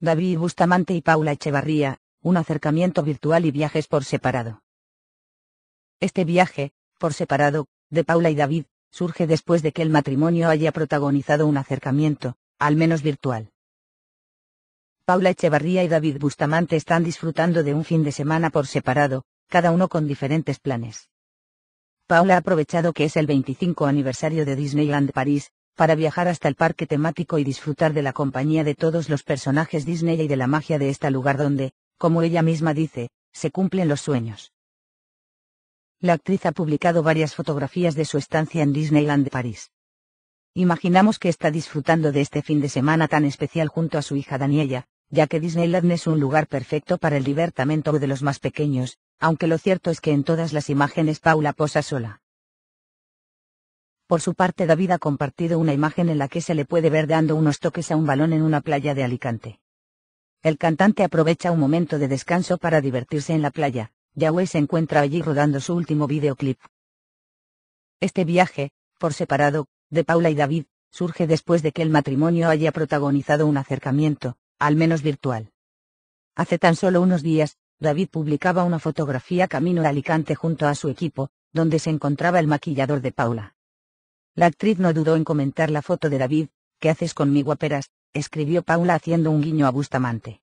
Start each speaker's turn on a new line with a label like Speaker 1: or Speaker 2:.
Speaker 1: David Bustamante y Paula Echevarría, un acercamiento virtual y viajes por separado. Este viaje, por separado, de Paula y David, surge después de que el matrimonio haya protagonizado un acercamiento, al menos virtual. Paula Echevarría y David Bustamante están disfrutando de un fin de semana por separado, cada uno con diferentes planes. Paula ha aprovechado que es el 25 aniversario de Disneyland París, para viajar hasta el parque temático y disfrutar de la compañía de todos los personajes Disney y de la magia de este lugar donde, como ella misma dice, se cumplen los sueños. La actriz ha publicado varias fotografías de su estancia en Disneyland de París. Imaginamos que está disfrutando de este fin de semana tan especial junto a su hija Daniela, ya que Disneyland es un lugar perfecto para el divertimento de los más pequeños, aunque lo cierto es que en todas las imágenes Paula posa sola. Por su parte David ha compartido una imagen en la que se le puede ver dando unos toques a un balón en una playa de Alicante. El cantante aprovecha un momento de descanso para divertirse en la playa, Yahweh se encuentra allí rodando su último videoclip. Este viaje, por separado, de Paula y David, surge después de que el matrimonio haya protagonizado un acercamiento, al menos virtual. Hace tan solo unos días, David publicaba una fotografía camino a Alicante junto a su equipo, donde se encontraba el maquillador de Paula. La actriz no dudó en comentar la foto de David, ¿qué haces conmigo peras, escribió Paula haciendo un guiño a Bustamante.